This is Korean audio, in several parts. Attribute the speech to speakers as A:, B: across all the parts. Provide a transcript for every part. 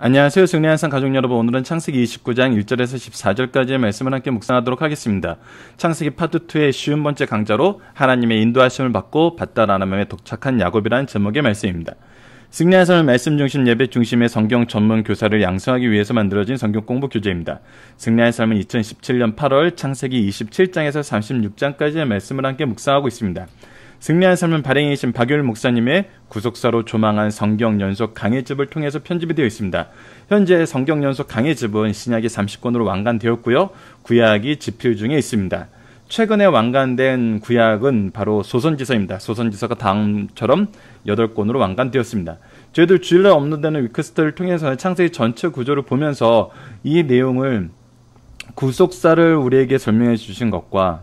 A: 안녕하세요. 승리한 상 가족 여러분. 오늘은 창세기 29장 1절에서 14절까지의 말씀을 함께 묵상하도록 하겠습니다. 창세기 파트2의 쉬운 번째 강좌로 하나님의 인도하심을 받고 바다라는마음에 독착한 야곱이라는 제목의 말씀입니다. 승리한 삶을 말씀 중심 예배 중심의 성경 전문 교사를 양성하기 위해서 만들어진 성경 공부 교재입니다. 승리한 삶은 2017년 8월 창세기 27장에서 36장까지의 말씀을 함께 묵상하고 있습니다. 승리한 삶은 발행해신 박열 목사님의 구속사로 조망한 성경 연속 강의집을 통해서 편집이 되어 있습니다. 현재 성경 연속 강의집은 신약이 30권으로 완간되었고요. 구약이 집필 중에 있습니다. 최근에 완간된 구약은 바로 소선지서입니다. 소선지서가 다음처럼 8권으로 완간되었습니다. 저희들 주일날 업로드되는 위크스터를 통해서 창세기 전체 구조를 보면서 이 내용을 구속사를 우리에게 설명해 주신 것과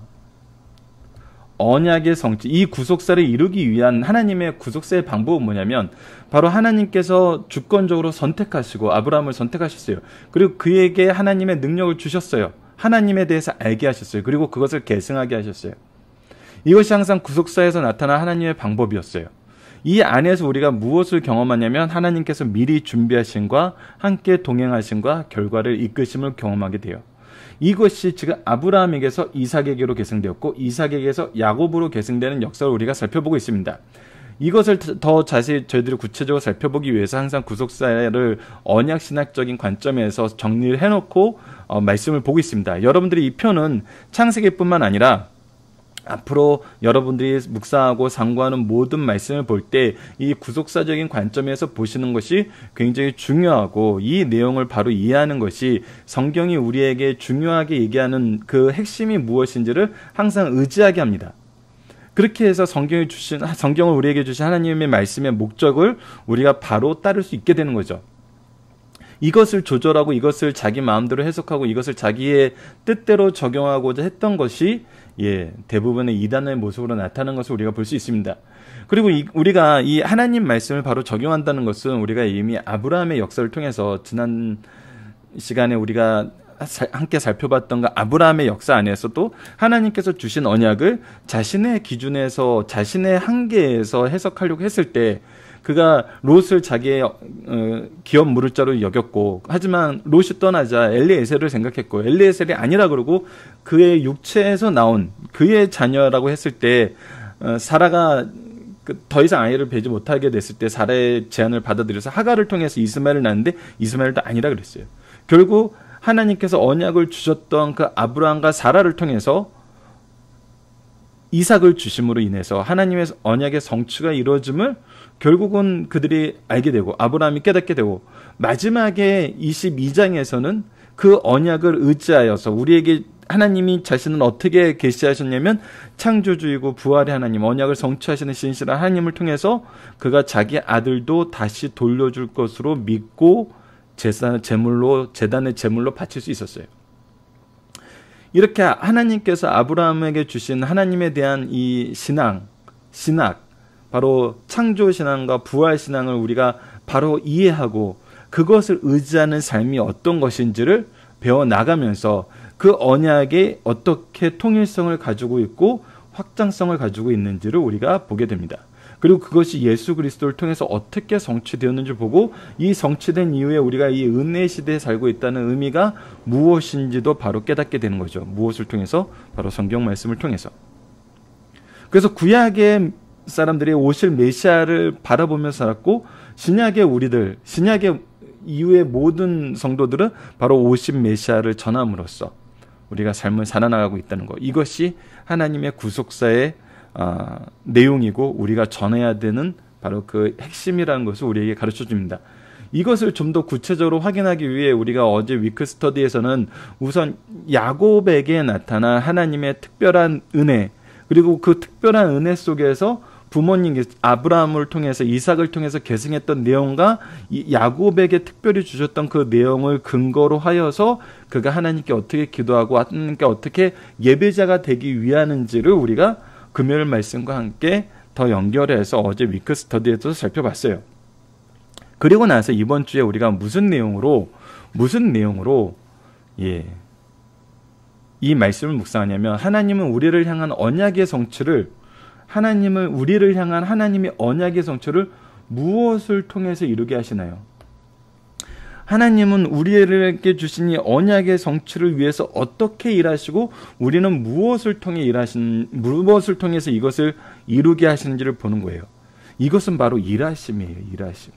A: 언약의 성취, 이 구속사를 이루기 위한 하나님의 구속사의 방법은 뭐냐면 바로 하나님께서 주권적으로 선택하시고 아브라함을 선택하셨어요. 그리고 그에게 하나님의 능력을 주셨어요. 하나님에 대해서 알게 하셨어요. 그리고 그것을 계승하게 하셨어요. 이것이 항상 구속사에서 나타난 하나님의 방법이었어요. 이 안에서 우리가 무엇을 경험하냐면 하나님께서 미리 준비하신과 함께 동행하신과 결과를 이끄심을 경험하게 돼요. 이것이 지금 아브라함에게서 이삭에게로 계승되었고 이삭에게서 야곱으로 계승되는 역사를 우리가 살펴보고 있습니다. 이것을 더 자세히 저희들이 구체적으로 살펴보기 위해서 항상 구속사를 언약 신학적인 관점에서 정리를 해놓고 어, 말씀을 보고 있습니다. 여러분들이 이 표는 창세기뿐만 아니라 앞으로 여러분들이 묵상하고 상고하는 모든 말씀을 볼 때 이 구속사적인 관점에서 보시는 것이 굉장히 중요하고 이 내용을 바로 이해하는 것이 성경이 우리에게 중요하게 얘기하는 그 핵심이 무엇인지를 항상 의지하게 합니다. 그렇게 해서 성경이 주신 성경을 우리에게 주신 하나님의 말씀의 목적을 우리가 바로 따를 수 있게 되는 거죠. 이것을 조절하고 이것을 자기 마음대로 해석하고 이것을 자기의 뜻대로 적용하고자 했던 것이 예, 대부분의 이단의 모습으로 나타나는 것을 우리가 볼 수 있습니다. 그리고 이, 우리가 이 하나님 말씀을 바로 적용한다는 것은 우리가 이미 아브라함의 역사를 통해서 지난 시간에 우리가 함께 살펴봤던 가 그 아브라함의 역사 안에서도 하나님께서 주신 언약을 자신의 기준에서 자신의 한계에서 해석하려고 했을 때 그가 롯을 자기의 어, 기업 무를자로 여겼고 하지만 롯이 떠나자 엘리에셀을 생각했고 엘리에셀이 아니라 그러고 그의 육체에서 나온 그의 자녀라고 했을 때 어, 사라가 그더 이상 아이를 뵈지 못하게 됐을 때 사라의 제안을 받아들여서 하가를 통해서 이스마엘을 낳는데 이스마엘도 아니라 그랬어요. 결국 하나님께서 언약을 주셨던 그 아브라함과 사라를 통해서 이삭을 주심으로 인해서 하나님의 언약의 성취가 이루어짐을 결국은 그들이 알게 되고 아브라함이 깨닫게 되고 마지막에 22장에서는 그 언약을 의지하여서 우리에게 하나님이 자신을 어떻게 계시하셨냐면 창조주이고 부활의 하나님 언약을 성취하시는 신실한 하나님을 통해서 그가 자기 아들도 다시 돌려줄 것으로 믿고 재산 제물로 재단의 제물로 바칠 수 있었어요. 이렇게 하나님께서 아브라함에게 주신 하나님에 대한 이 신앙 신학 바로 창조 신앙과 부활 신앙을 우리가 바로 이해하고 그것을 의지하는 삶이 어떤 것인지를 배워 나가면서 그 언약에 어떻게 통일성을 가지고 있고 확장성을 가지고 있는지를 우리가 보게 됩니다. 그리고 그것이 예수 그리스도를 통해서 어떻게 성취되었는지 보고 이 성취된 이후에 우리가 이 은혜 시대에 살고 있다는 의미가 무엇인지도 바로 깨닫게 되는 거죠. 무엇을 통해서? 바로 성경 말씀을 통해서. 그래서 구약의 사람들이 오실 메시아를 바라보며 살았고 신약의 우리들 신약의 이후의 모든 성도들은 바로 오신 메시아를 전함으로써 우리가 삶을 살아나가고 있다는 것 이것이 하나님의 구속사의 어, 내용이고 우리가 전해야 되는 바로 그 핵심이라는 것을 우리에게 가르쳐 줍니다. 이것을 좀 더 구체적으로 확인하기 위해 우리가 어제 위크 스터디에서는 우선 야곱에게 나타난 하나님의 특별한 은혜 그리고 그 특별한 은혜 속에서 부모님 아브라함을 통해서 이삭을 통해서 계승했던 내용과 야곱에게 특별히 주셨던 그 내용을 근거로 하여서 그가 하나님께 어떻게 기도하고 하나님께 어떻게 예배자가 되기 위하는지를 우리가 금요일 말씀과 함께 더 연결해서 어제 위크 스터디에서 살펴봤어요. 그리고 나서 이번 주에 우리가 무슨 내용으로 무슨 내용으로 예. 이 말씀을 묵상하냐면 하나님은 우리를 향한 언약의 성취를 하나님을 우리를 향한 하나님의 언약의 성취를 무엇을 통해서 이루게 하시나요? 하나님은 우리에게 주신 이 언약의 성취를 위해서 어떻게 일하시고 우리는 무엇을 통해 일하신 무엇을 통해서 이것을 이루게 하시는지를 보는 거예요. 이것은 바로 일하심이에요. 일하심.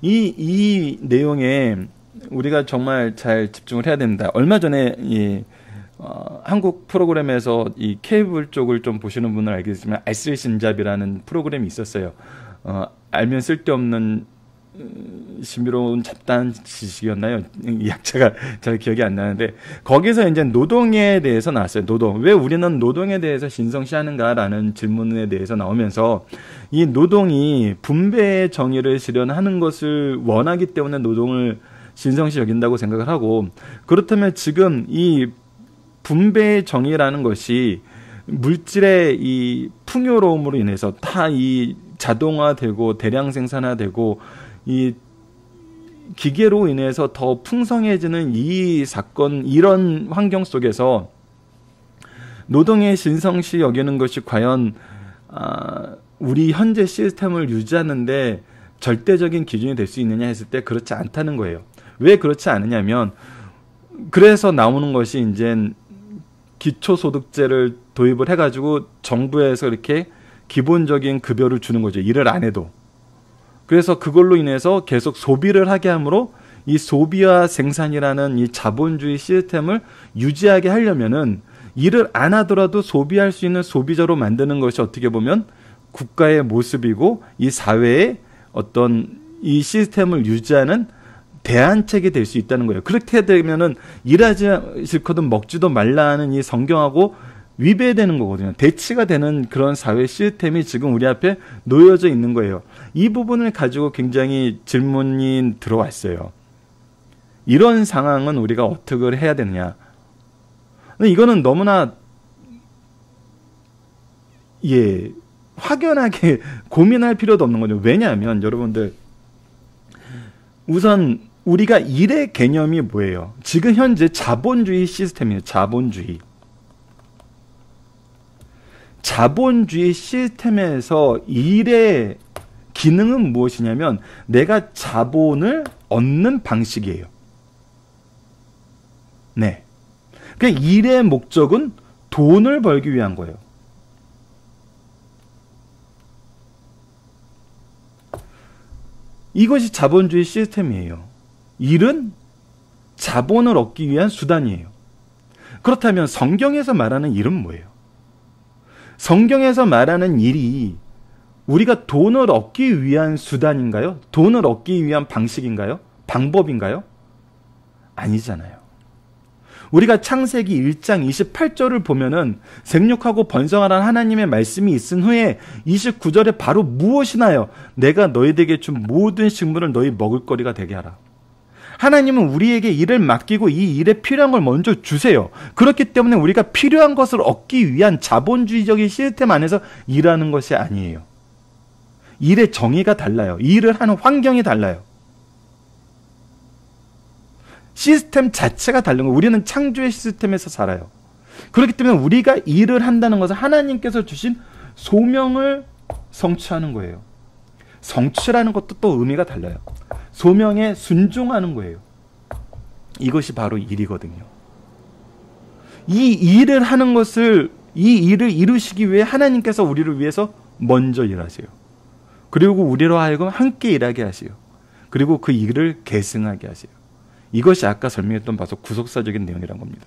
A: 이, 이 내용에 우리가 정말 잘 집중을 해야 됩니다. 얼마 전에, 예, 어, 한국 프로그램에서 이 케이블 쪽을 좀 보시는 분은 알겠지만 알쓸 신잡이라는 프로그램이 있었어요. 어, 알면 쓸데없는 음, 신비로운 잡단 지식이었나요? 이 약자가 잘 기억이 안 나는데 거기서 이제 노동에 대해서 나왔어요. 노동 왜 우리는 노동에 대해서 신성시하는가라는 질문에 대해서 나오면서 이 노동이 분배의 정의를 실현하는 것을 원하기 때문에 노동을 신성시 여긴다고 생각을 하고 그렇다면 지금 이 분배의 정의라는 것이 물질의 이 풍요로움으로 인해서 다 이 자동화되고 대량 생산화되고 이 기계로 인해서 더 풍성해지는 이 사건 이런 환경 속에서 노동의 신성시 여기는 것이 과연 아, 우리 현재 시스템을 유지하는데 절대적인 기준이 될 수 있느냐 했을 때 그렇지 않다는 거예요. 왜 그렇지 않느냐면 그래서 나오는 것이 이제 기초소득제를 도입을 해가지고 정부에서 이렇게 기본적인 급여를 주는 거죠. 일을 안 해도. 그래서 그걸로 인해서 계속 소비를 하게 함으로 이 소비와 생산이라는 이 자본주의 시스템을 유지하게 하려면은 일을 안 하더라도 소비할 수 있는 소비자로 만드는 것이 어떻게 보면 국가의 모습이고 이 사회의 어떤 이 시스템을 유지하는 대안책이 될 수 있다는 거예요. 그렇게 되면은 일하지 싫거든 먹지도 말라는 이 성경하고 위배되는 거거든요. 대치가 되는 그런 사회 시스템이 지금 우리 앞에 놓여져 있는 거예요. 이 부분을 가지고 굉장히 질문이 들어왔어요. 이런 상황은 우리가 어떻게 해야 되느냐. 근데 이거는 너무나 예 확연하게 고민할 필요도 없는 거죠. 왜냐하면 여러분들 우선 우리가 일의 개념이 뭐예요? 지금 현재 자본주의 시스템이에요. 자본주의. 자본주의 시스템에서 일의 기능은 무엇이냐면 내가 자본을 얻는 방식이에요. 네. 그 일의 목적은 돈을 벌기 위한 거예요. 이것이 자본주의 시스템이에요. 일은 자본을 얻기 위한 수단이에요. 그렇다면 성경에서 말하는 일은 뭐예요? 성경에서 말하는 일이 우리가 돈을 얻기 위한 수단인가요? 돈을 얻기 위한 방식인가요? 방법인가요? 아니잖아요. 우리가 창세기 1장 28절을 보면은 생육하고 번성하라는 하나님의 말씀이 있은 후에 29절에 바로 무엇이나요? 내가 너희에게 들준 모든 식물을 너희 먹을 거리가 되게 하라. 하나님은 우리에게 일을 맡기고 이 일에 필요한 걸 먼저 주세요. 그렇기 때문에 우리가 필요한 것을 얻기 위한 자본주의적인 시스템 안에서 일하는 것이 아니에요. 일의 정의가 달라요. 일을 하는 환경이 달라요. 시스템 자체가 다른 거. 예요 우리는 창조의 시스템에서 살아요. 그렇기 때문에 우리가 일을 한다는 것은 하나님께서 주신 소명을 성취하는 거예요. 성취라는 것도 또 의미가 달라요. 소명에 순종하는 거예요. 이것이 바로 일이거든요. 이 일을 하는 것을 이 일을 이루시기 위해 하나님께서 우리를 위해서 먼저 일하세요. 그리고 우리로 하여금 함께 일하게 하세요. 그리고 그 일을 계승하게 하세요. 이것이 아까 설명했던 바로 구속사적인 내용이란 겁니다.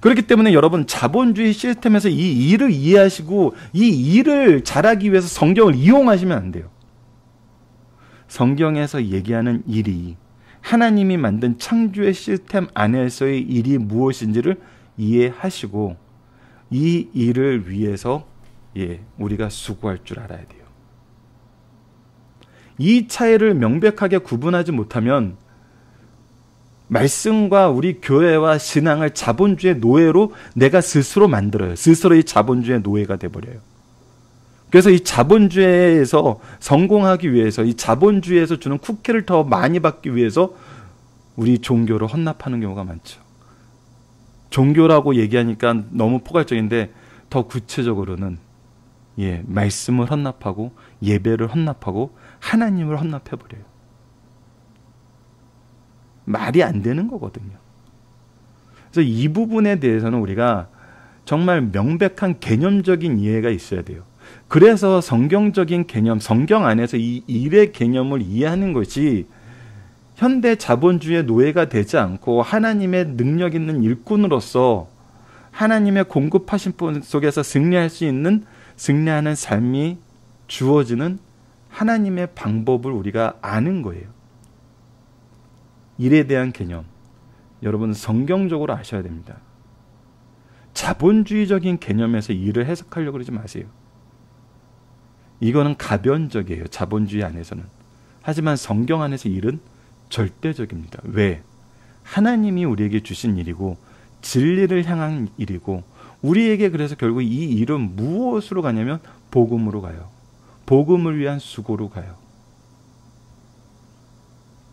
A: 그렇기 때문에 여러분 자본주의 시스템에서 이 일을 이해하시고 이 일을 잘하기 위해서 성경을 이용하시면 안 돼요. 성경에서 얘기하는 일이 하나님이 만든 창조의 시스템 안에서의 일이 무엇인지를 이해하시고 이 일을 위해서 예, 우리가 수고할 줄 알아야 돼요. 이 차이를 명백하게 구분하지 못하면 말씀과 우리 교회와 신앙을 자본주의 노예로 내가 스스로 만들어요. 스스로의 자본주의 노예가 돼버려요. 그래서 이 자본주의에서 성공하기 위해서 이 자본주의에서 주는 쿠키를 더 많이 받기 위해서 우리 종교를 헌납하는 경우가 많죠. 종교라고 얘기하니까 너무 포괄적인데 더 구체적으로는 예, 말씀을 헌납하고 예배를 헌납하고 하나님을 헌납해 버려요. 말이 안 되는 거거든요. 그래서 이 부분에 대해서는 우리가 정말 명백한 개념적인 이해가 있어야 돼요. 그래서 성경적인 개념, 성경 안에서 이 일의 개념을 이해하는 것이 현대 자본주의의 노예가 되지 않고 하나님의 능력 있는 일꾼으로서 하나님의 공급하신 분 속에서 승리할 수 있는 승리하는 삶이 주어지는 하나님의 방법을 우리가 아는 거예요. 일에 대한 개념. 여러분 성경적으로 아셔야 됩니다. 자본주의적인 개념에서 일을 해석하려고 그러지 마세요. 이거는 가변적이에요. 자본주의 안에서는. 하지만 성경 안에서 일은 절대적입니다. 왜? 하나님이 우리에게 주신 일이고 진리를 향한 일이고 우리에게 그래서 결국 이 일은 무엇으로 가냐면 복음으로 가요. 복음을 위한 수고로 가요.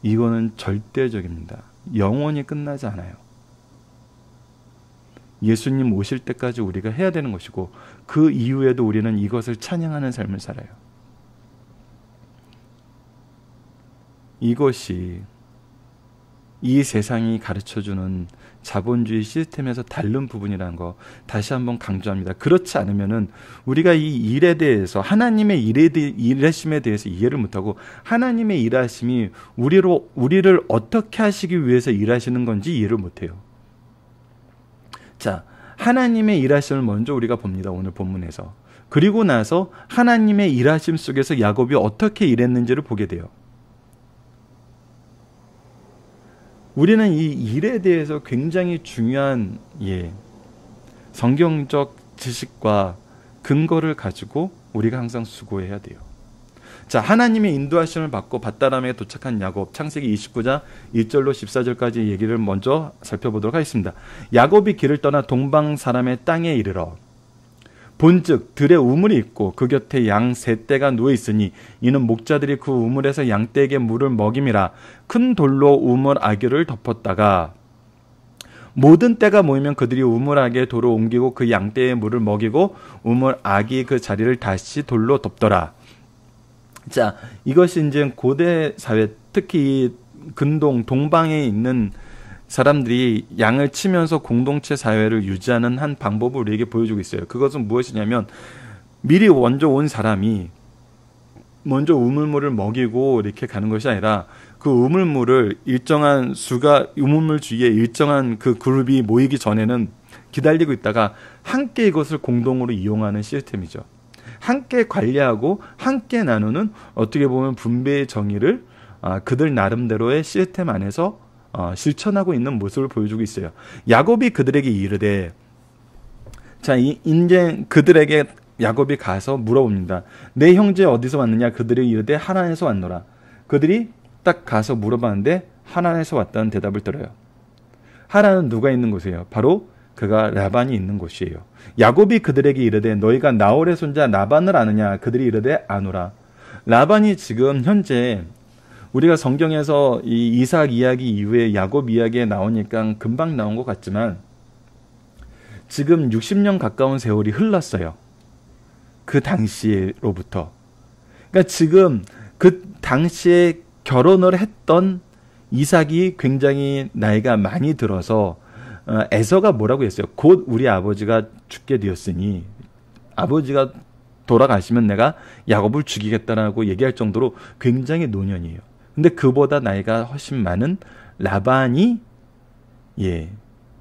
A: 이거는 절대적입니다. 영원히 끝나지 않아요. 예수님 오실 때까지 우리가 해야 되는 것이고 그 이후에도 우리는 이것을 찬양하는 삶을 살아요. 이것이 이 세상이 가르쳐 주는 자본주의 시스템에서 다른 부분이라는 거 다시 한번 강조합니다. 그렇지 않으면은 우리가 이 일에 대해서 하나님의 일에 대, 일하심에 대해서 이해를 못하고 하나님의 일하심이 우리로 우리를 어떻게 하시기 위해서 일하시는 건지 이해를 못해요. 자, 하나님의 일하심을 먼저 우리가 봅니다. 오늘 본문에서. 그리고 나서 하나님의 일하심 속에서 야곱이 어떻게 일했는지를 보게 돼요. 우리는 이 일에 대해서 굉장히 중요한 예, 성경적 지식과 근거를 가지고 우리가 항상 수고해야 돼요. 자, 하나님의 인도하심을 받고 밧다람에 도착한 야곱, 창세기 29장 1절로 14절까지 얘기를 먼저 살펴보도록 하겠습니다. 야곱이 길을 떠나 동방 사람의 땅에 이르러 본즉 들에 우물이 있고 그 곁에 양세 떼가 누워 있으니 이는 목자들이 그 우물에서 양 떼에게 물을 먹임이라 큰 돌로 우물 아귀를 덮었다가 모든 떼가 모이면 그들이 우물 아귀의 돌을 옮기고 그 양 떼에 물을 먹이고 우물 아귀 그 자리를 다시 돌로 덮더라 자, 이것이 이제 고대 사회 특히 근동 동방에 있는 사람들이 양을 치면서 공동체 사회를 유지하는 한 방법을 우리에게 보여주고 있어요. 그것은 무엇이냐면 미리 먼저 온 사람이 먼저 우물물을 먹이고 이렇게 가는 것이 아니라 그 우물물을 일정한 수가 우물물 주위에 일정한 그 그룹이 모이기 전에는 기다리고 있다가 함께 이것을 공동으로 이용하는 시스템이죠. 함께 관리하고 함께 나누는 어떻게 보면 분배의 정의를 아, 그들 나름대로의 시스템 안에서 어, 실천하고 있는 모습을 보여주고 있어요. 야곱이 그들에게 이르되 자, 이 인제 그들에게 야곱이 가서 물어봅니다. 내 형제 어디서 왔느냐? 그들이 이르되 하란에서 왔노라. 그들이 딱 가서 물어봤는데 하란에서 왔다는 대답을 들어요. 하란은 누가 있는 곳이에요? 바로 그가 라반이 있는 곳이에요. 야곱이 그들에게 이르되 너희가 나홀의 손자 라반을 아느냐 그들이 이르되 아노라. 라반이 지금 현재 우리가 성경에서 이 이삭 이야기 이후에 야곱 이야기에 나오니까 금방 나온 것 같지만 지금 60년 가까운 세월이 흘렀어요. 그 당시로부터. 그러니까 지금 그 당시에 결혼을 했던 이삭이 굉장히 나이가 많이 들어서 어, 에서가 뭐라고 했어요? 곧 우리 아버지가 죽게 되었으니 아버지가 돌아가시면 내가 야곱을 죽이겠다라고 얘기할 정도로 굉장히 노년이에요. 근데 그보다 나이가 훨씬 많은 라반이 예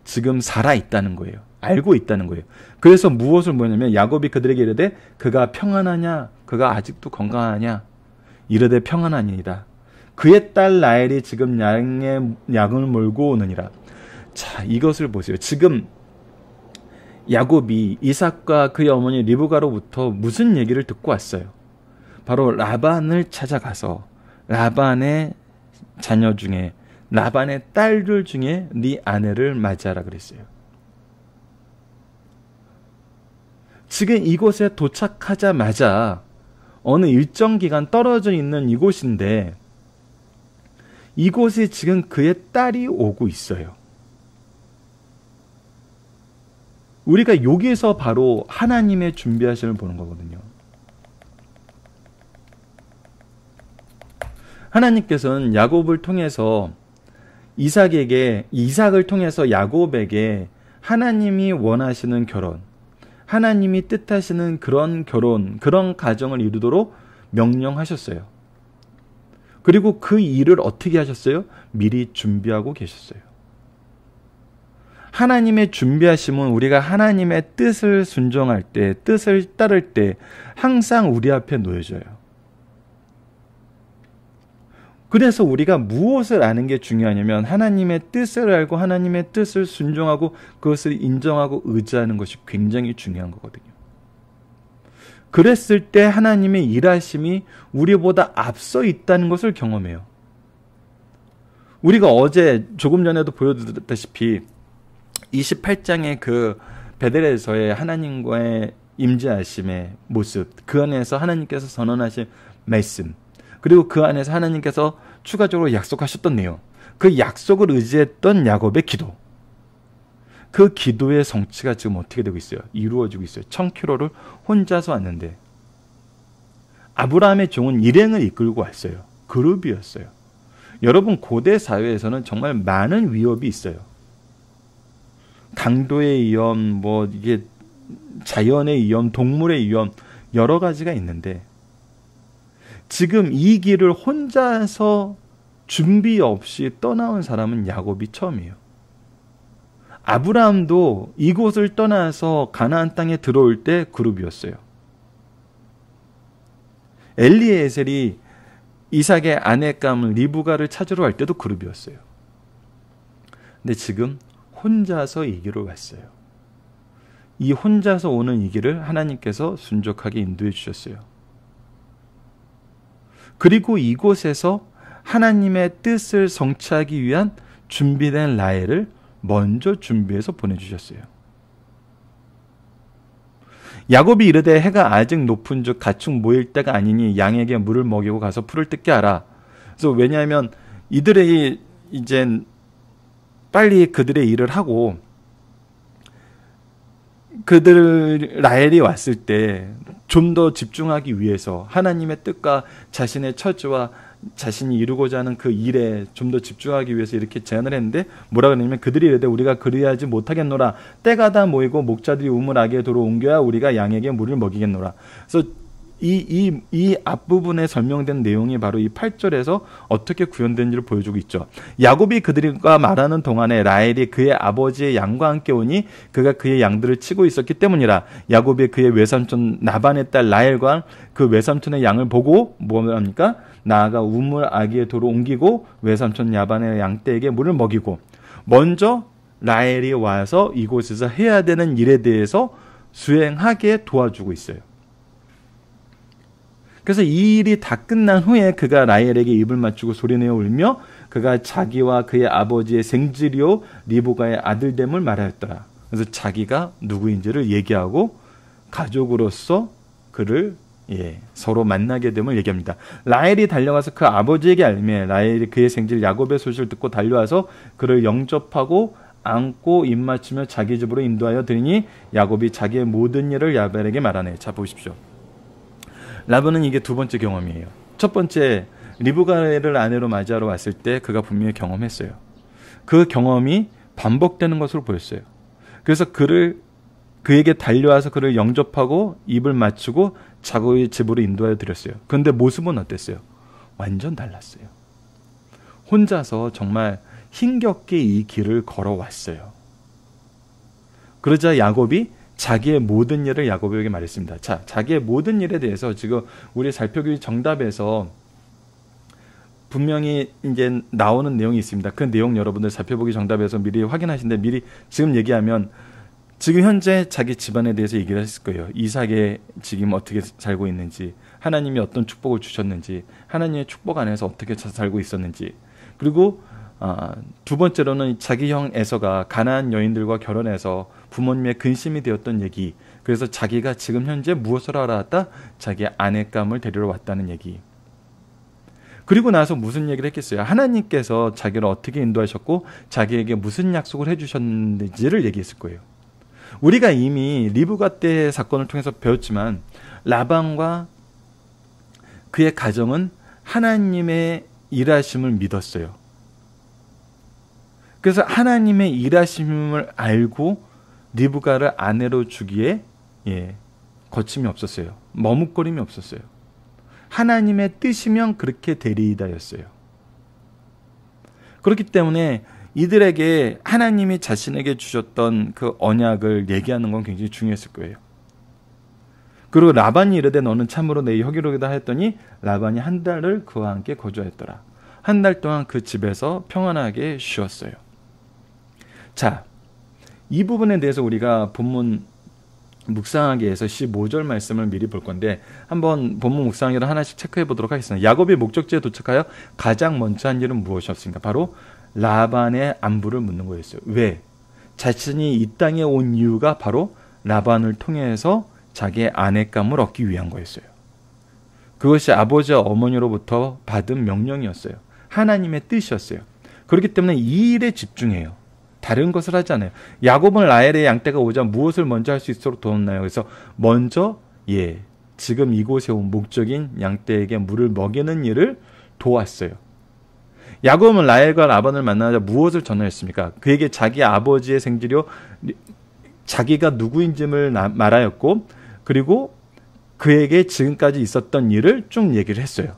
A: 지금 살아 있다는 거예요. 알고 있다는 거예요. 그래서 무엇을 뭐냐면 야곱이 그들에게 이르되 그가 평안하냐 그가 아직도 건강하냐 이르되 평안하니이다. 그의 딸라엘이 지금 양의 양을 몰고 오느니라. 자, 이것을 보세요. 지금 야곱이 이삭과 그의 어머니 리브가로부터 무슨 얘기를 듣고 왔어요? 바로 라반을 찾아가서 라반의 자녀 중에 라반의 딸들 중에 네 아내를 맞이하라 그랬어요. 지금 이곳에 도착하자마자 어느 일정 기간 떨어져 있는 이곳인데 이곳에 지금 그의 딸이 오고 있어요. 우리가 여기에서 바로 하나님의 준비하심을 보는 거거든요. 하나님께서는 야곱을 통해서 이삭에게 이삭을 통해서 야곱에게 하나님이 원하시는 결혼, 하나님이 뜻하시는 그런 결혼, 그런 가정을 이루도록 명령하셨어요. 그리고 그 일을 어떻게 하셨어요? 미리 준비하고 계셨어요. 하나님의 준비하심은 우리가 하나님의 뜻을 순종할 때, 뜻을 따를 때 항상 우리 앞에 놓여져요. 그래서 우리가 무엇을 아는 게 중요하냐면 하나님의 뜻을 알고 하나님의 뜻을 순종하고 그것을 인정하고 의지하는 것이 굉장히 중요한 거거든요. 그랬을 때 하나님의 일하심이 우리보다 앞서 있다는 것을 경험해요. 우리가 어제 조금 전에도 보여드렸다시피 28장의 그 베델에서의 하나님과의 임재하심의 모습, 그 안에서 하나님께서 선언하신 말씀, 그리고 그 안에서 하나님께서 추가적으로 약속하셨던 내용, 그 약속을 의지했던 야곱의 기도. 그 기도의 성취가 지금 어떻게 되고 있어요? 이루어지고 있어요. 청키로를 혼자서 왔는데 아브라함의 종은 일행을 이끌고 왔어요. 그룹이었어요. 여러분 고대 사회에서는 정말 많은 위협이 있어요. 강도의 위험, 뭐 이게 자연의 위험, 동물의 위험 여러 가지가 있는데 지금 이 길을 혼자서 준비 없이 떠나온 사람은 야곱이 처음이에요. 아브라함도 이곳을 떠나서 가나안 땅에 들어올 때 그룹이었어요. 엘리에셀이 이삭의 아내감 리브가를 찾으러 갈 때도 그룹이었어요. 근데 지금 혼자서 이 길로 갔어요. 이 혼자서 오는 이 길을 하나님께서 순족하게 인도해 주셨어요. 그리고 이곳에서 하나님의 뜻을 성취하기 위한 준비된 라헬을 먼저 준비해서 보내주셨어요. 야곱이 이르되 해가 아직 높은즉 가축 모일 때가 아니니 양에게 물을 먹이고 가서 풀을 뜯게 하라. 그래서 왜냐하면 이들의 이젠 빨리 그들의 일을 하고 그들 라엘이 왔을 때 좀 더 집중하기 위해서 하나님의 뜻과 자신의 처지와 자신이 이루고자 하는 그 일에 좀 더 집중하기 위해서 이렇게 제안을 했는데 뭐라 그러냐면 그들이 이르되 우리가 그리하지 못하겠노라 때가 다 모이고 목자들이 우물아게에 도로 옮겨야 우리가 양에게 물을 먹이겠노라 그래서 이, 이, 이 앞부분에 설명된 내용이 바로 이 8절에서 어떻게 구현된지를 보여주고 있죠. 야곱이 그들과 말하는 동안에 라헬이 그의 아버지의 양과 함께 오니 그가 그의 양들을 치고 있었기 때문이라 야곱이 그의 외삼촌 나반의 딸 라헬과 그 외삼촌의 양을 보고 뭐 합니까? 나아가 우물 아기의 도로 옮기고 외삼촌 야반의 양떼에게 물을 먹이고 먼저 라헬이 와서 이곳에서 해야 되는 일에 대해서 수행하게 도와주고 있어요. 그래서 이 일이 다 끝난 후에 그가 라헬에게 입을 맞추고 소리내어 울며 그가 자기와 그의 아버지의 생지요 리보가의 아들됨을 말하였더라. 그래서 자기가 누구인지를 얘기하고 가족으로서 그를 예, 서로 만나게 됨을 얘기합니다. 라헬이 달려가서 그 아버지에게 알매 라헬이 그의 생질 야곱의 소식을 듣고 달려와서 그를 영접하고 안고 입맞추며 자기 집으로 인도하여 드리니 야곱이 자기의 모든 일을 야벨에게 말하네. 자 보십시오. 라브는 이게 두 번째 경험이에요. 첫 번째 리브가를 아내로 맞이하러 왔을 때 그가 분명히 경험했어요. 그 경험이 반복되는 것으로 보였어요. 그래서 그를 그에게 달려와서 그를 영접하고 입을 맞추고 자고의 집으로 인도하여 드렸어요. 그런데 모습은 어땠어요? 완전 달랐어요. 혼자서 정말 힘겹게 이 길을 걸어왔어요. 그러자 야곱이 자기의 모든 일을 야고보에게 말했습니다. 자, 자기의 모든 일에 대해서 지금 우리 살펴기 정답에서 분명히 이제 나오는 내용이 있습니다. 그 내용 여러분들 살펴보기 정답에서 미리 확인하신데 미리 지금 얘기하면 지금 현재 자기 집안에 대해서 얘기를 하실 거예요. 이삭의 지금 어떻게 살고 있는지, 하나님이 어떤 축복을 주셨는지, 하나님의 축복 안에서 어떻게 살고 있었는지, 그리고 아, 두 번째로는 자기 형 에서가 가난안 여인들과 결혼해서 부모님의 근심이 되었던 얘기, 그래서 자기가 지금 현재 무엇을 알아왔다? 자기의 안핵감을 데리러 왔다는 얘기. 그리고 나서 무슨 얘기를 했겠어요? 하나님께서 자기를 어떻게 인도하셨고 자기에게 무슨 약속을 해주셨는지를 얘기했을 거예요. 우리가 이미 리브가 때 사건을 통해서 배웠지만 라방과 그의 가정은 하나님의 일하심을 믿었어요. 그래서 하나님의 일하심을 알고 리브가를 아내로 주기에 예, 거침이 없었어요. 머뭇거림이 없었어요. 하나님의 뜻이면 그렇게 되리이다였어요. 그렇기 때문에 이들에게 하나님이 자신에게 주셨던 그 언약을 얘기하는 건 굉장히 중요했을 거예요. 그리고 라반이 이르되 너는 참으로 내 혁이로이다 했더니 라반이 한 달을 그와 함께 거주하였더라. 한 달 동안 그 집에서 평안하게 쉬었어요. 자, 이 부분에 대해서 우리가 본문 묵상하기에서 15절 말씀을 미리 볼 건데 한번 본문 묵상하기를 하나씩 체크해 보도록 하겠습니다. 야곱이 목적지에 도착하여 가장 먼저 한 일은 무엇이었습니까? 바로 라반의 안부를 묻는 거였어요. 왜? 자신이 이 땅에 온 이유가 바로 라반을 통해서 자기의 아내감을 얻기 위한 거였어요. 그것이 아버지와 어머니로부터 받은 명령이었어요. 하나님의 뜻이었어요. 그렇기 때문에 이 일에 집중해요. 다른 것을 하지 않아요. 야곱은 라헬의 양떼가 오자 무엇을 먼저 할 수 있도록 도왔나요? 그래서 먼저 예 지금 이곳에 온 목적인 양떼에게 물을 먹이는 일을 도왔어요. 야곱은 라헬과 라반을 만나자 무엇을 전하였습니까? 그에게 자기 아버지의 생지료 자기가 누구인지를 말하였고 그리고 그에게 지금까지 있었던 일을 쭉 얘기를 했어요.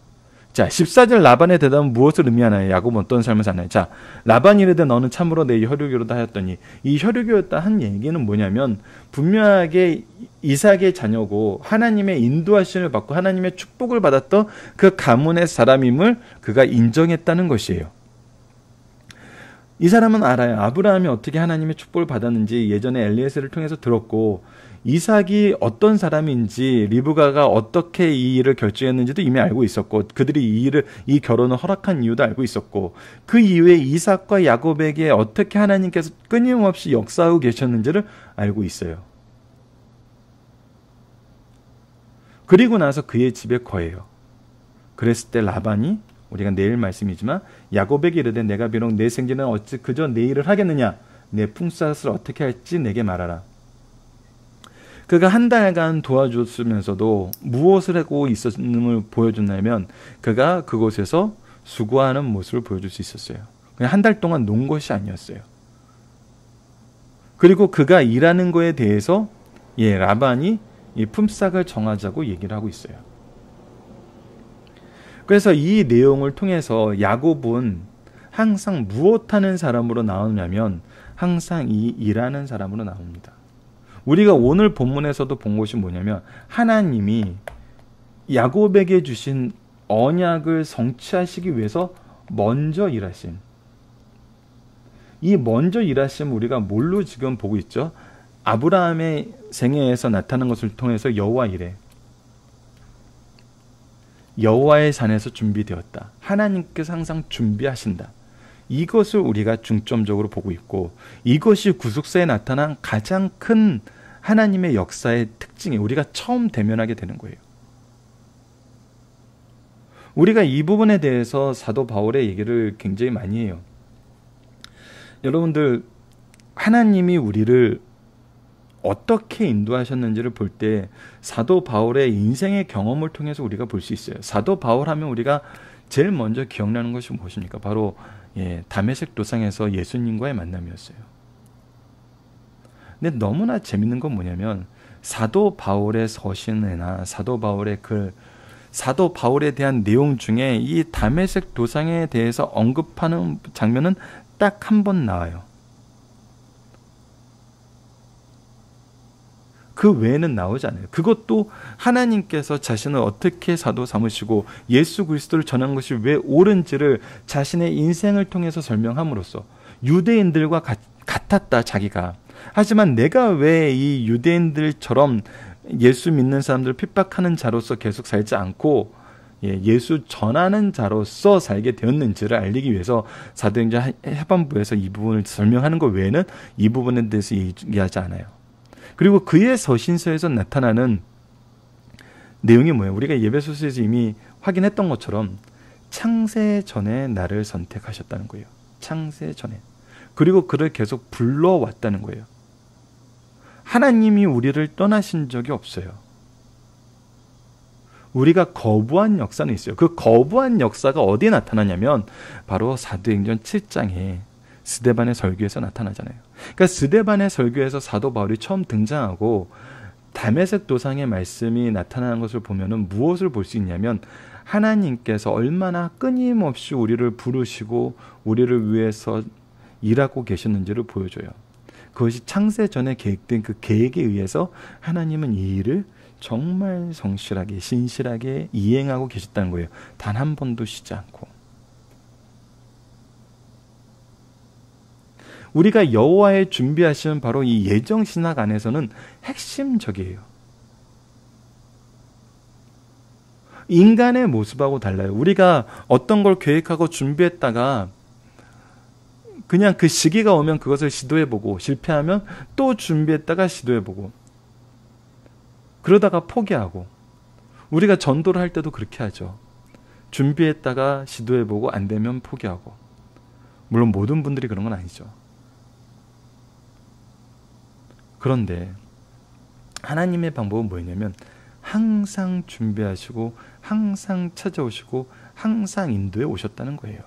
A: 자, 14절 라반의 대답은 무엇을 의미하나요? 야곱 어떤 삶을 사나요? 자, 라반이 래도 너는 참으로 내 혈육이로다 하였더니 이 혈육이었다 한 얘기는 뭐냐면 분명하게 이삭의 자녀고 하나님의 인도하심을 받고 하나님의 축복을 받았던 그 가문의 사람임을 그가 인정했다는 것이에요. 이 사람은 알아요. 아브라함이 어떻게 하나님의 축복을 받았는지 예전에 엘리에스를 통해서 들었고 이삭이 어떤 사람인지 리브가가 어떻게 이 일을 결정했는지도 이미 알고 있었고 그들이 이 일을 이 결혼을 허락한 이유도 알고 있었고 그 이후에 이삭과 야곱에게 어떻게 하나님께서 끊임없이 역사하고 계셨는지를 알고 있어요. 그리고 나서 그의 집에 거해요. 그랬을 때 라반이 우리가 내일 말씀이지만 야곱에게 이르되 내가 비록 내생전는 어찌 그저 내 일을 하겠느냐 내 품삯을 어떻게 할지 내게 말하라. 그가 한 달간 도와줬으면서도 무엇을 하고 있었음을 보여줬냐면 그가 그곳에서 수고하는 모습을 보여줄 수 있었어요. 그냥 한 달 동안 논 것이 아니었어요. 그리고 그가 일하는 거에 대해서 예 라반이 이 품삯을 정하자고 얘기를 하고 있어요. 그래서 이 내용을 통해서 야곱은 항상 무엇하는 사람으로 나오냐면 항상 이 일하는 사람으로 나옵니다. 우리가 오늘 본문에서도 본 것이 뭐냐면 하나님이 야곱에게 주신 언약을 성취하시기 위해서 먼저 일하신이 먼저 일하심 우리가 뭘로 지금 보고 있죠? 아브라함의 생애에서 나타난 것을 통해서 여호와 이래. 여호와의 산에서 준비되었다. 하나님께서 항상 준비하신다. 이것을 우리가 중점적으로 보고 있고 이것이 구속사에 나타난 가장 큰 하나님의 역사의 특징이 우리가 처음 대면하게 되는 거예요. 우리가 이 부분에 대해서 사도 바울의 얘기를 굉장히 많이 해요. 여러분들 하나님이 우리를 어떻게 인도하셨는지를 볼 때 사도 바울의 인생의 경험을 통해서 우리가 볼 수 있어요. 사도 바울 하면 우리가 제일 먼저 기억나는 것이 무엇입니까? 바로 예, 담메색 도상에서 예수님과의 만남이었어요. 근데 너무나 재밌는 건 뭐냐면 사도 바울의 서신이나 사도 바울의 글 사도 바울에 대한 내용 중에 이담메색 도상에 대해서 언급하는 장면은 딱 한 번 나와요. 그 외에는 나오지 않아요. 그것도 하나님께서 자신을 어떻게 사도 삼으시고 예수 그리스도를 전한 것이 왜 옳은지를 자신의 인생을 통해서 설명함으로써 유대인들과 같, 같았다 자기가. 하지만 내가 왜 이 유대인들처럼 예수 믿는 사람들을 핍박하는 자로서 계속 살지 않고 예, 수 전하는 자로서 살게 되었는지를 알리기 위해서 사도행전 해반부에서 이 부분을 설명하는 것 외에는 이 부분에 대해서 얘기하지 않아요. 그리고 그의 서신서에서 나타나는 내용이 뭐예요? 우리가 예배소서에서 이미 확인했던 것처럼 창세 전에 나를 선택하셨다는 거예요. 창세 전에. 그리고 그를 계속 불러왔다는 거예요. 하나님이 우리를 떠나신 적이 없어요. 우리가 거부한 역사는 있어요. 그 거부한 역사가 어디에 나타나냐면 바로 사도행전 7장에 스데반의 설교에서 나타나잖아요. 그러니까 스데반의 설교에서 사도 바울이 처음 등장하고 담에색 도상의 말씀이 나타나는 것을 보면은 무엇을 볼 수 있냐면 하나님께서 얼마나 끊임없이 우리를 부르시고 우리를 위해서 일하고 계셨는지를 보여줘요. 그것이 창세 전에 계획된 그 계획에 의해서 하나님은 이 일을 정말 성실하게 신실하게 이행하고 계셨다는 거예요. 단 한 번도 쉬지 않고. 우리가 여호와의 준비하시는 바로 이 예정 신학 안에서는 핵심적이에요. 인간의 모습하고 달라요. 우리가 어떤 걸 계획하고 준비했다가 그냥 그 시기가 오면 그것을 시도해보고 실패하면 또 준비했다가 시도해보고 그러다가 포기하고 우리가 전도를 할 때도 그렇게 하죠. 준비했다가 시도해보고 안 되면 포기하고 물론 모든 분들이 그런 건 아니죠. 그런데 하나님의 방법은 뭐였냐면 항상 준비하시고 항상 찾아오시고 항상 인도에 오셨다는 거예요.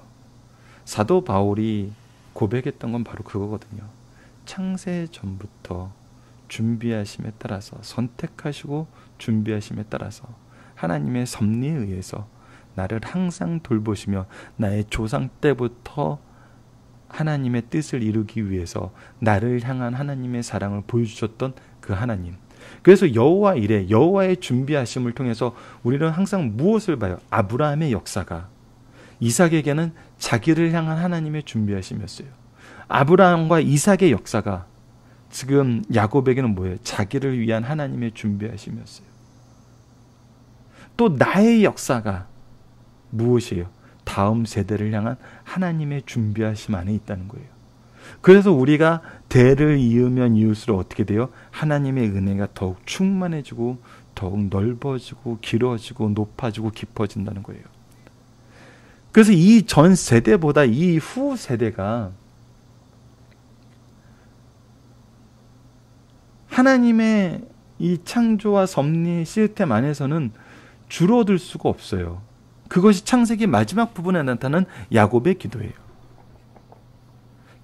A: 사도 바울이 고백했던 건 바로 그거거든요. 창세 전부터 준비하심에 따라서 선택하시고 준비하심에 따라서 하나님의 섭리에 의해서 나를 항상 돌보시며 나의 조상 때부터 하나님의 뜻을 이루기 위해서 나를 향한 하나님의 사랑을 보여주셨던 그 하나님. 그래서 여호와 이래 여호와의 준비하심을 통해서 우리는 항상 무엇을 봐요? 아브라함의 역사가 이삭에게는 자기를 향한 하나님의 준비하심이었어요. 아브라함과 이삭의 역사가 지금 야곱에게는 뭐예요? 자기를 위한 하나님의 준비하심이었어요. 또 나의 역사가 무엇이에요? 다음 세대를 향한 하나님의 준비하심 안에 있다는 거예요. 그래서 우리가 대를 이으면 이을수록 어떻게 돼요? 하나님의 은혜가 더욱 충만해지고 더욱 넓어지고 길어지고 높아지고 깊어진다는 거예요. 그래서 이 전 세대보다 이 후 세대가 하나님의 이 창조와 섭리 시스템 안에서는 줄어들 수가 없어요. 그것이 창세기 마지막 부분에 나타난 야곱의 기도예요.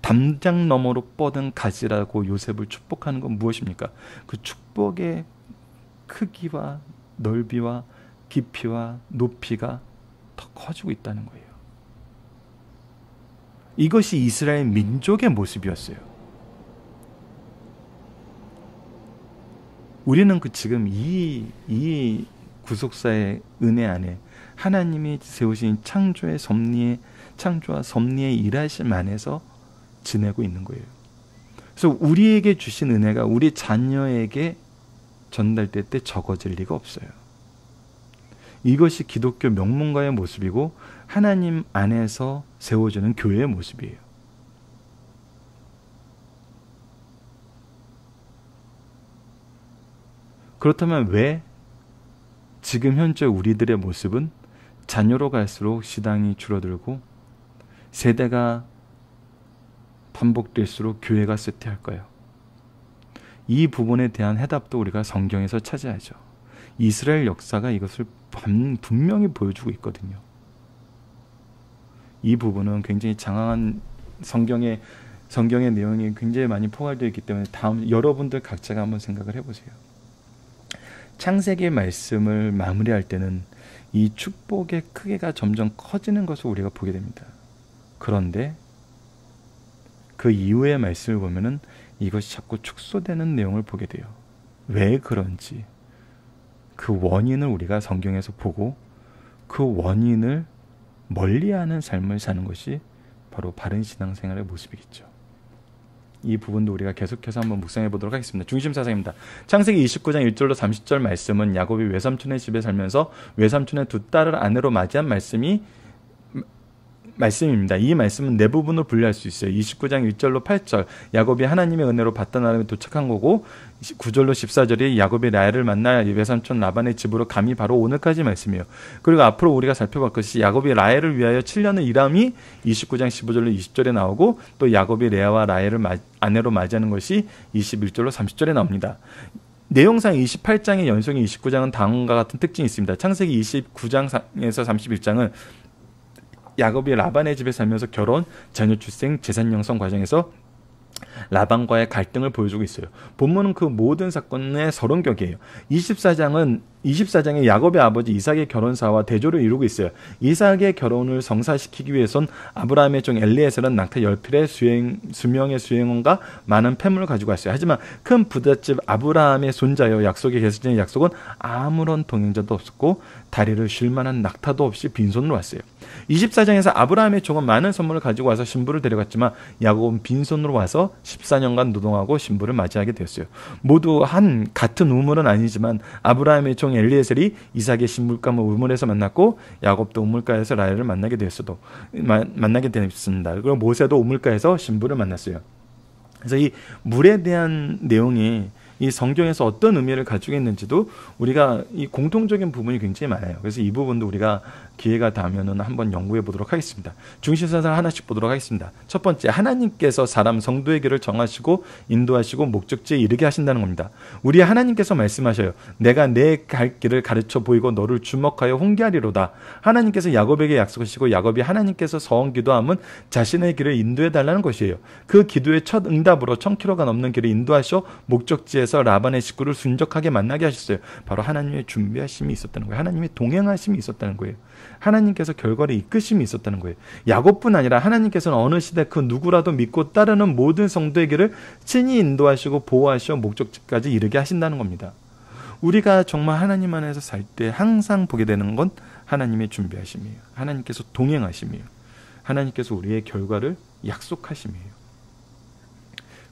A: 담장 너머로 뻗은 가지라고 요셉을 축복하는 건 무엇입니까? 그 축복의 크기와 넓이와 깊이와 높이가 더 커지고 있다는 거예요. 이것이 이스라엘 민족의 모습이었어요. 우리는 그 지금 이, 이 구속사의 은혜 안에 하나님이 세우신 창조의 섭리에 창조와 섭리에일하실 안에서 지내고 있는 거예요. 그래서 우리에게 주신 은혜가 우리 자녀에게 전달될 때 적어질 리가 없어요. 이것이 기독교 명문가의 모습이고 하나님 안에서 세워주는 교회의 모습이에요. 그렇다면 왜 지금 현재 우리들의 모습은 자녀로 갈수록 시당이 줄어들고 세대가 반복될수록 교회가 쇠퇴할 거예요. 이 부분에 대한 해답도 우리가 성경에서 찾아야죠. 이스라엘 역사가 이것을 분명히 보여주고 있거든요. 이 부분은 굉장히 장황한 성경의 성경의 내용이 굉장히 많이 포괄되어 있기 때문에 다음 여러분들 각자가 한번 생각을 해보세요. 창세기 말씀을 마무리할 때는 이 축복의 크기가 점점 커지는 것을 우리가 보게 됩니다. 그런데 그 이후의 말씀을 보면은 이것이 자꾸 축소되는 내용을 보게 돼요. 왜 그런지 그 원인을 우리가 성경에서 보고 그 원인을 멀리하는 삶을 사는 것이 바로 바른 신앙생활의 모습이겠죠. 이 부분도 우리가 계속해서 한번 묵상해 보도록 하겠습니다. 중심 사상입니다. 창세기 29장 1절로 30절 말씀은 야곱이 외삼촌의 집에 살면서 외삼촌의 두 딸을 아내로 맞이한 말씀이 말씀입니다. 이 말씀은 네 부분으로 분류할 수 있어요. 29장 1절로 8절 야곱이 하나님의 은혜로 받던 나름에 도착한 거고 9절로 14절이 야곱이 라헬을 만나 외삼촌 라반의 집으로 감히 바로 오늘까지 말씀이에요. 그리고 앞으로 우리가 살펴볼 것이 야곱이 라헬을 위하여 7년의 일함이 29장 15절로 20절에 나오고 또 야곱이 레아와 라헬을 아내로 맞이하는 것이 21절로 30절에 나옵니다. 내용상 28장의 연속인 29장은 다음과 같은 특징이 있습니다. 창세기 29장에서 31장은 야곱이 라반의 집에 살면서 결혼, 자녀 출생, 재산 형성 과정에서 라반과의 갈등을 보여주고 있어요. 본문은 그 모든 사건의 서론격이에요. 24장은 24장의 야곱의 아버지 이삭의 결혼사와 대조를 이루고 있어요. 이삭의 결혼을 성사시키기 위해선 아브라함의 종 엘리에셀은 낙타 10필의 수행, 수명의 수행원과 많은 폐물을 가지고 왔어요. 하지만 큰 부잣집 아브라함의 손자여 약속의 계수진의 약속은 아무런 동행자도 없었고 다리를 쉴 만한 낙타도 없이 빈손으로 왔어요. 24장에서 아브라함의 종은 많은 선물을 가지고 와서 신부를 데려갔지만 야곱은 빈손으로 와서 14년간 노동하고 신부를 맞이하게 되었어요. 모두 한 같은 우물은 아니지만 아브라함의 종 엘리에셀이 이삭의 신물감을 뭐 우물에서 만났고 야곱도 우물가에서 라헬을 만나게 되었어도 만나게 되었습니다. 그리고 모세도 우물가에서 신부를 만났어요. 그래서 이 물에 대한 내용이 이 성경에서 어떤 의미를 가지고 있는지도 우리가 이 공통적인 부분이 굉장히 많아요. 그래서 이 부분도 우리가 기회가 닿면은 한번 연구해 보도록 하겠습니다. 중심선상 하나씩 보도록 하겠습니다. 첫 번째, 하나님께서 사람 성도의 길을 정하시고 인도하시고 목적지에 이르게 하신다는 겁니다. 우리 하나님께서 말씀하셔요. 내가 내 갈 길을 가르쳐 보이고 너를 주목하여 홍계하리로다. 하나님께서 야곱에게 약속하시고 야곱이 하나님께서 서원 기도함은 자신의 길을 인도해 달라는 것이에요. 그 기도의 첫 응답으로 1000km가 넘는 길을 인도하셔 목적지에서 라반의 식구를 순적하게 만나게 하셨어요. 바로 하나님의 준비하심이 있었다는 거예요. 하나님의 동행하심이 있었다는 거예요. 하나님께서 결과를 이끄심이 있었다는 거예요. 야곱뿐 아니라 하나님께서는 어느 시대 그 누구라도 믿고 따르는 모든 성도의 길을 친히 인도하시고 보호하시어 목적지까지 이르게 하신다는 겁니다. 우리가 정말 하나님 안에서 살 때 항상 보게 되는 건 하나님의 준비하심이에요. 하나님께서 동행하심이에요. 하나님께서 우리의 결과를 약속하심이에요.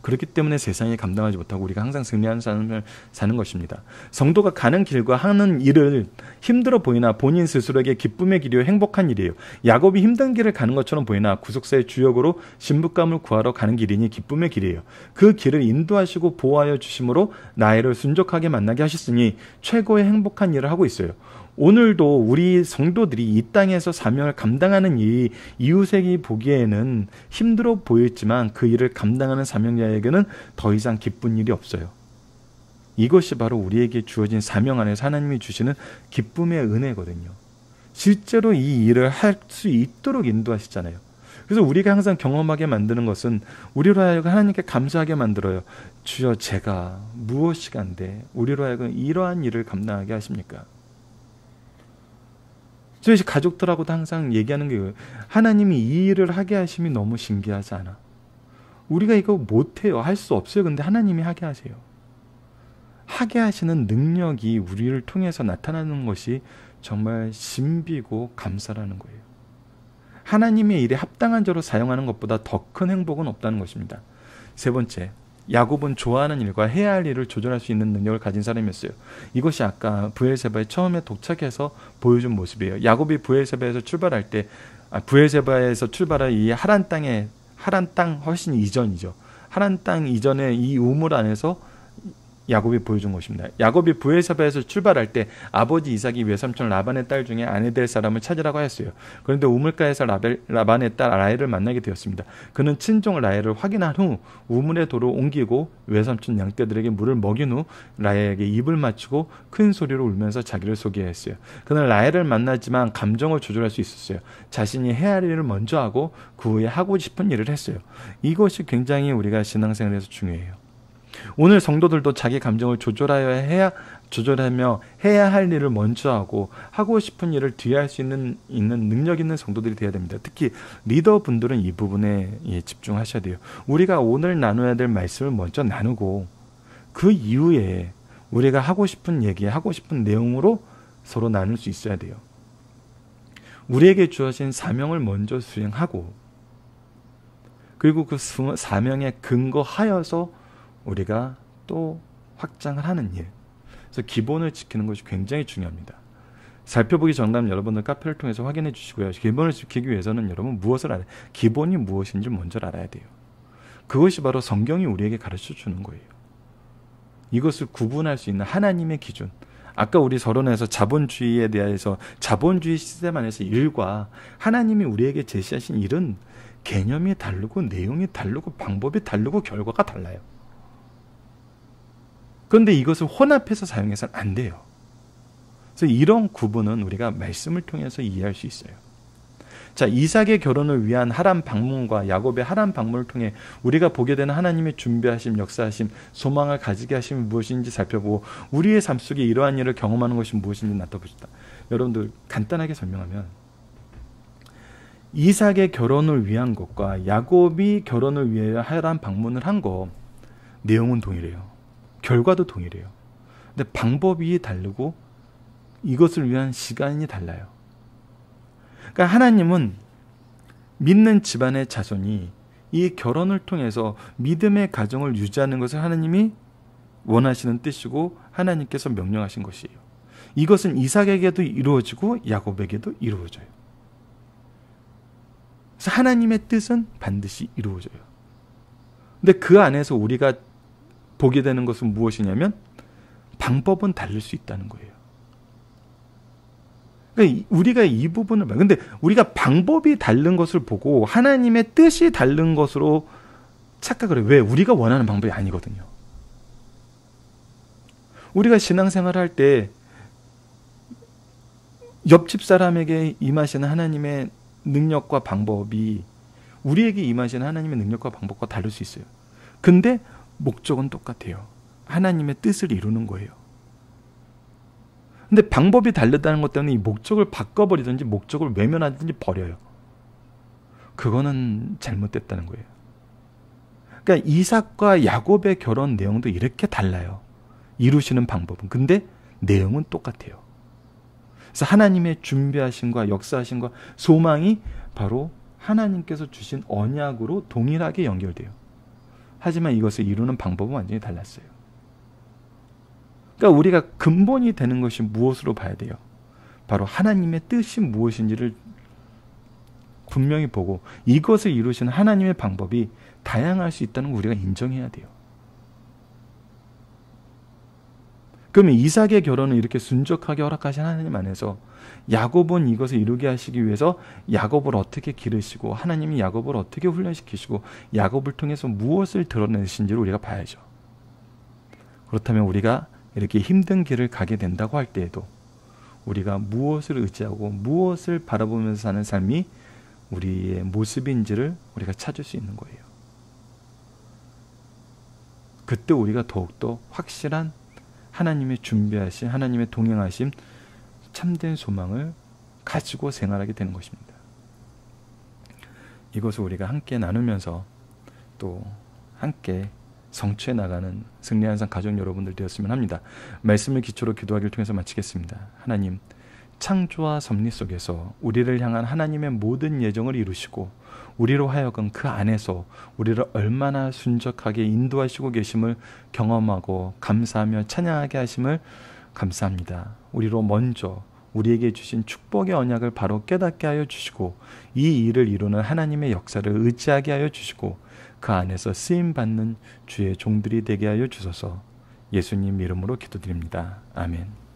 A: 그렇기 때문에 세상이 감당하지 못하고 우리가 항상 승리하는 삶을 사는 것입니다. 성도가 가는 길과 하는 일을 힘들어 보이나 본인 스스로에게 기쁨의 길이요 행복한 일이에요. 야곱이 힘든 길을 가는 것처럼 보이나 구속사의 주역으로 신부감을 구하러 가는 길이니 기쁨의 길이에요. 그 길을 인도하시고 보호하여 주심으로 나이를 순적하게 만나게 하셨으니 최고의 행복한 일을 하고 있어요. 오늘도 우리 성도들이 이 땅에서 사명을 감당하는 이 이웃에게 보기에는 힘들어 보였지만 그 일을 감당하는 사명자에게는 더 이상 기쁜 일이 없어요. 이것이 바로 우리에게 주어진 사명 안에서 하나님이 주시는 기쁨의 은혜거든요. 실제로 이 일을 할 수 있도록 인도하시잖아요. 그래서 우리가 항상 경험하게 만드는 것은 우리로 하여금 하나님께 감사하게 만들어요. 주여 제가 무엇이 간데 우리로 하여금 이러한 일을 감당하게 하십니까? 저희 가족들하고도 항상 얘기하는 게 하나님이 이 일을 하게 하심이 너무 신기하지 않아. 우리가 이거 못해요. 할 수 없어요. 근데 하나님이 하게 하세요. 하게 하시는 능력이 우리를 통해서 나타나는 것이 정말 신비고 감사라는 거예요. 하나님의 일에 합당한 저로 사용하는 것보다 더 큰 행복은 없다는 것입니다. 세 번째, 야곱은 좋아하는 일과 해야 할 일을 조절할 수 있는 능력을 가진 사람이었어요. 이것이 아까 부엘세바에 처음에 도착해서 보여준 모습이에요. 야곱이 부엘세바에서 출발할 때 아, 부엘세바에서 출발한 이 하란 땅에 하란 땅 훨씬 이전이죠. 하란 땅 이전에 이 우물 안에서 야곱이 보여준 것입니다. 야곱이 부에서바에서 출발할 때 아버지 이삭이 외삼촌 라반의 딸 중에 아내 될 사람을 찾으라고 했어요 그런데 우물가에서 라벨, 라반의 딸 라헬을 만나게 되었습니다. 그는 친종 라헬을 확인한 후 우물의 도로 옮기고 외삼촌 양떼들에게 물을 먹인 후 라헬에게 입을 맞추고 큰 소리로 울면서 자기를 소개했어요. 그는 라헬을 만나지만 감정을 조절할 수 있었어요. 자신이 해야 할 일을 먼저 하고 그 후에 하고 싶은 일을 했어요. 이것이 굉장히 우리가 신앙생활에서 중요해요. 오늘 성도들도 자기 감정을 조절하여 해야 조절하며 해야 할 일을 먼저 하고 하고 싶은 일을 뒤에 할 수 있는 있는 능력 있는 성도들이 되어야 됩니다. 특히 리더분들은 이 부분에 예, 집중하셔야 돼요. 우리가 오늘 나눠야 될 말씀을 먼저 나누고 그 이후에 우리가 하고 싶은 얘기, 하고 싶은 내용으로 서로 나눌 수 있어야 돼요. 우리에게 주어진 사명을 먼저 수행하고 그리고 그 사명에 근거하여서 우리가 또 확장을 하는 일. 그래서 기본을 지키는 것이 굉장히 중요합니다. 살펴보기 정답 여러분들 카페를 통해서 확인해 주시고요. 기본을 지키기 위해서는 여러분 무엇을 알아야 기본이 무엇인지 먼저 알아야 돼요. 그것이 바로 성경이 우리에게 가르쳐 주는 거예요. 이것을 구분할 수 있는 하나님의 기준. 아까 우리 서론에서 자본주의에 대해서 자본주의 시스 안에서 일과 하나님이 우리에게 제시하신 일은 개념이 다르고 내용이 다르고 방법이 다르고 결과가 달라요. 그런데 이것을 혼합해서 사용해서는 안 돼요. 그래서 이런 구분은 우리가 말씀을 통해서 이해할 수 있어요. 자, 이삭의 결혼을 위한 하란 방문과 야곱의 하란 방문을 통해 우리가 보게 되는 하나님의 준비하심, 역사하심, 소망을 가지게 하심이 무엇인지 살펴보고 우리의 삶 속에 이러한 일을 경험하는 것이 무엇인지 나타봅시다. 여러분들 간단하게 설명하면 이삭의 결혼을 위한 것과 야곱이 결혼을 위해 하란 방문을 한것 내용은 동일해요. 결과도 동일해요. 근데 방법이 다르고 이것을 위한 시간이 달라요. 그러니까 하나님은 믿는 집안의 자손이 이 결혼을 통해서 믿음의 가정을 유지하는 것을 하나님이 원하시는 뜻이고 하나님께서 명령하신 것이에요. 이것은 이삭에게도 이루어지고 야곱에게도 이루어져요. 그래서 하나님의 뜻은 반드시 이루어져요. 근데 그 안에서 우리가 보게 되는 것은 무엇이냐면 방법은 다를 수 있다는 거예요. 그러니까 우리가 이 부분을 근데 우리가 방법이 다른 것을 보고 하나님의 뜻이 다른 것으로 착각을 해요. 왜? 우리가 원하는 방법이 아니거든요. 우리가 신앙생활 할때 옆집 사람에게 임하시는 하나님의 능력과 방법이 우리에게 임하시는 하나님의 능력과 방법과 다를 수 있어요. 근데 목적은 똑같아요. 하나님의 뜻을 이루는 거예요. 근데 방법이 다르다는 것 때문에 이 목적을 바꿔버리든지 목적을 외면하든지 버려요. 그거는 잘못됐다는 거예요. 그러니까 이삭과 야곱의 결혼 내용도 이렇게 달라요. 이루시는 방법은. 근데 내용은 똑같아요. 그래서 하나님의 준비하신과 역사하신과 소망이 바로 하나님께서 주신 언약으로 동일하게 연결돼요. 하지만 이것을 이루는 방법은 완전히 달랐어요. 그러니까 우리가 근본이 되는 것이 무엇으로 봐야 돼요? 바로 하나님의 뜻이 무엇인지를 분명히 보고 이것을 이루신 하나님의 방법이 다양할 수 있다는 걸 우리가 인정해야 돼요. 그러면 이삭의 결혼은 이렇게 순적하게 허락하신 하나님 안에서 야곱은 이것을 이루게 하시기 위해서 야곱을 어떻게 기르시고 하나님이 야곱을 어떻게 훈련시키시고 야곱을 통해서 무엇을 드러내신지를 우리가 봐야죠. 그렇다면 우리가 이렇게 힘든 길을 가게 된다고 할 때에도 우리가 무엇을 의지하고 무엇을 바라보면서 사는 삶이 우리의 모습인지를 우리가 찾을 수 있는 거예요. 그때 우리가 더욱더 확실한 하나님의 준비하신 하나님의 동행하신 참된 소망을 가지고 생활하게 되는 것입니다. 이것을 우리가 함께 나누면서 또 함께 성취해 나가는 승리한 상 가족 여러분들 되었으면 합니다. 말씀을 기초로 기도하기를 통해서 마치겠습니다. 하나님, 창조와 섭리 속에서 우리를 향한 하나님의 모든 예정을 이루시고 우리로 하여금 그 안에서 우리를 얼마나 순적하게 인도하시고 계심을 경험하고 감사하며 찬양하게 하심을 감사합니다. 우리로 먼저 우리에게 주신 축복의 언약을 바로 깨닫게 하여 주시고 이 일을 이루는 하나님의 역사를 의지하게 하여 주시고 그 안에서 쓰임 받는 주의 종들이 되게 하여 주소서. 예수님 이름으로 기도드립니다. 아멘.